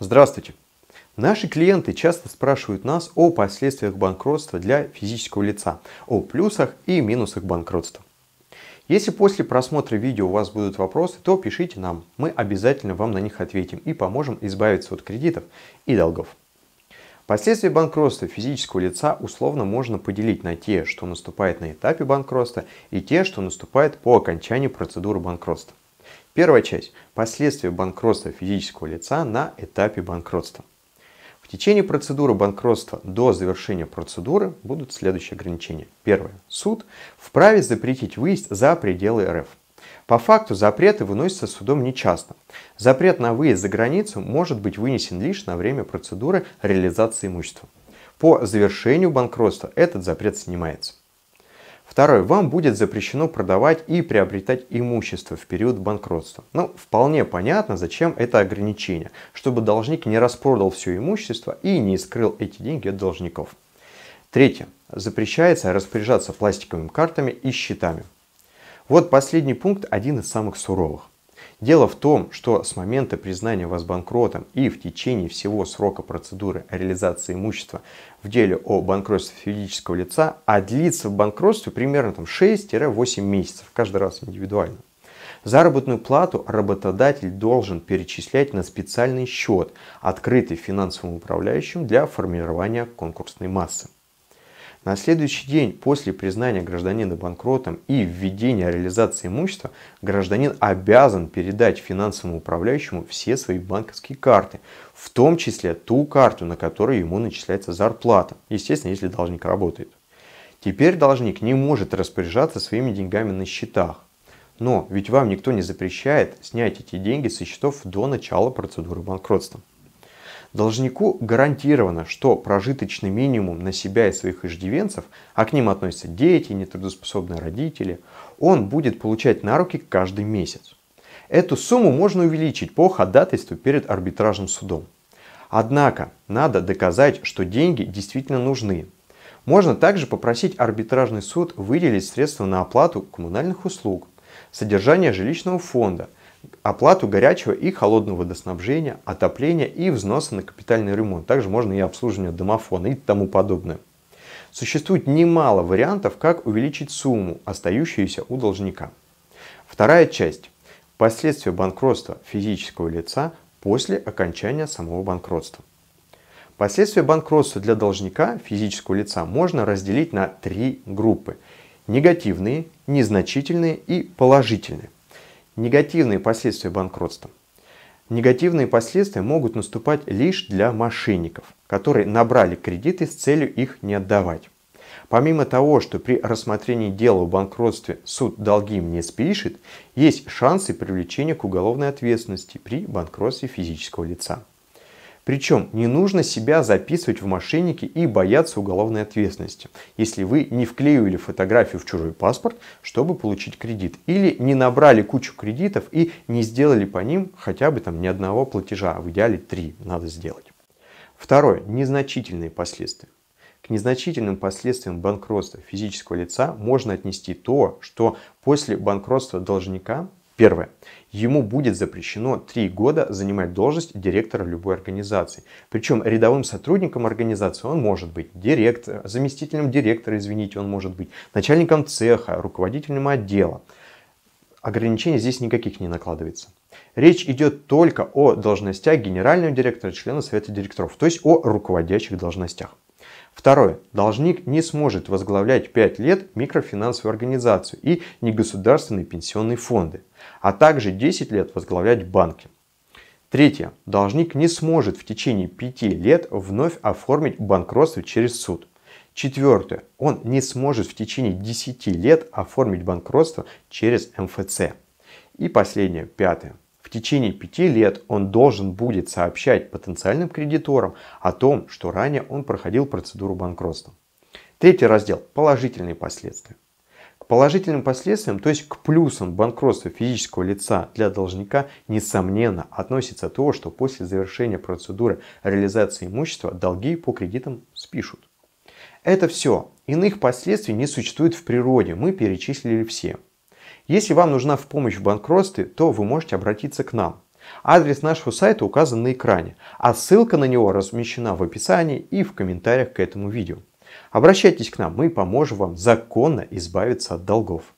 Здравствуйте! Наши клиенты часто спрашивают нас о последствиях банкротства для физического лица, о плюсах и минусах банкротства. Если после просмотра видео у вас будут вопросы, то пишите нам, мы обязательно вам на них ответим и поможем избавиться от кредитов и долгов. Последствия банкротства физического лица условно можно поделить на те, что наступает на этапе банкротства, и те, что наступает по окончании процедуры банкротства. Первая часть – последствия банкротства физического лица на этапе банкротства. В течение процедуры банкротства до завершения процедуры будут следующие ограничения. Первое. Суд вправе запретить выезд за пределы РФ. По факту запреты выносятся судом нечасто. Запрет на выезд за границу может быть вынесен лишь на время процедуры реализации имущества. По завершению банкротства этот запрет снимается. Второе. Вам будет запрещено продавать и приобретать имущество в период банкротства. Ну, вполне понятно, зачем это ограничение. Чтобы должник не распродал все имущество и не скрыл эти деньги от должников. Третье. Запрещается распоряжаться пластиковыми картами и счетами. Вот последний пункт, один из самых суровых. Дело в том, что с момента признания вас банкротом и в течение всего срока процедуры реализации имущества в деле о банкротстве физического лица, а длится в банкротстве примерно там, 6-8 месяцев, каждый раз индивидуально. Заработную плату работодатель должен перечислять на специальный счет, открытый финансовым управляющим для формирования конкурсной массы. На следующий день после признания гражданина банкротом и введения реализации имущества гражданин обязан передать финансовому управляющему все свои банковские карты, в том числе ту карту, на которой ему начисляется зарплата, естественно, если должник работает. Теперь должник не может распоряжаться своими деньгами на счетах. Но ведь вам никто не запрещает снять эти деньги со счетов до начала процедуры банкротства. Должнику гарантировано, что прожиточный минимум на себя и своих иждивенцев, а к ним относятся дети, нетрудоспособные родители, он будет получать на руки каждый месяц. Эту сумму можно увеличить по ходатайству перед арбитражным судом. Однако надо доказать, что деньги действительно нужны. Можно также попросить арбитражный суд выделить средства на оплату коммунальных услуг, содержание жилищного фонда – оплату горячего и холодного водоснабжения, отопления и взноса на капитальный ремонт. Также можно и обслуживание домофона и тому подобное. Существует немало вариантов, как увеличить сумму, остающуюся у должника. Вторая часть. Последствия банкротства физического лица после окончания самого банкротства. Последствия банкротства для должника физического лица можно разделить на три группы. Негативные, незначительные и положительные. Негативные последствия банкротства. Негативные последствия могут наступать лишь для мошенников, которые набрали кредиты с целью их не отдавать. Помимо того, что при рассмотрении дела о банкротстве суд долги им не спишет, есть шансы привлечения к уголовной ответственности при банкротстве физического лица. Причем не нужно себя записывать в мошенники и бояться уголовной ответственности, если вы не вклеивали фотографию в чужой паспорт, чтобы получить кредит, или не набрали кучу кредитов и не сделали по ним хотя бы там ни одного платежа, а в идеале три надо сделать. Второе. Незначительные последствия. К незначительным последствиям банкротства физического лица можно отнести то, что после банкротства должника Первое. Ему будет запрещено 3 года занимать должность директора любой организации. Причем рядовым сотрудником организации он может быть директор, заместителем директора, извините, он может быть начальником цеха, руководителем отдела. Ограничений здесь никаких не накладывается. Речь идет только о должностях генерального директора, члена совета директоров, то есть о руководящих должностях. Второе. Должник не сможет возглавлять 5 лет микрофинансовую организацию и негосударственные пенсионные фонды, а также 10 лет возглавлять банки. Третье. Должник не сможет в течение 5 лет вновь оформить банкротство через суд. Четвертое. Он не сможет в течение 10 лет оформить банкротство через МФЦ. И последнее, пятое. В течение пяти лет он должен будет сообщать потенциальным кредиторам о том, что ранее он проходил процедуру банкротства. Третий раздел – положительные последствия. К положительным последствиям, то есть к плюсам банкротства физического лица для должника, несомненно, относится то, что после завершения процедуры реализации имущества долги по кредитам спишут. Это все. Иных последствий не существует в природе, мы перечислили все. Если вам нужна в помощь в банкротстве, то вы можете обратиться к нам. Адрес нашего сайта указан на экране, а ссылка на него размещена в описании и в комментариях к этому видео. Обращайтесь к нам, мы поможем вам законно избавиться от долгов.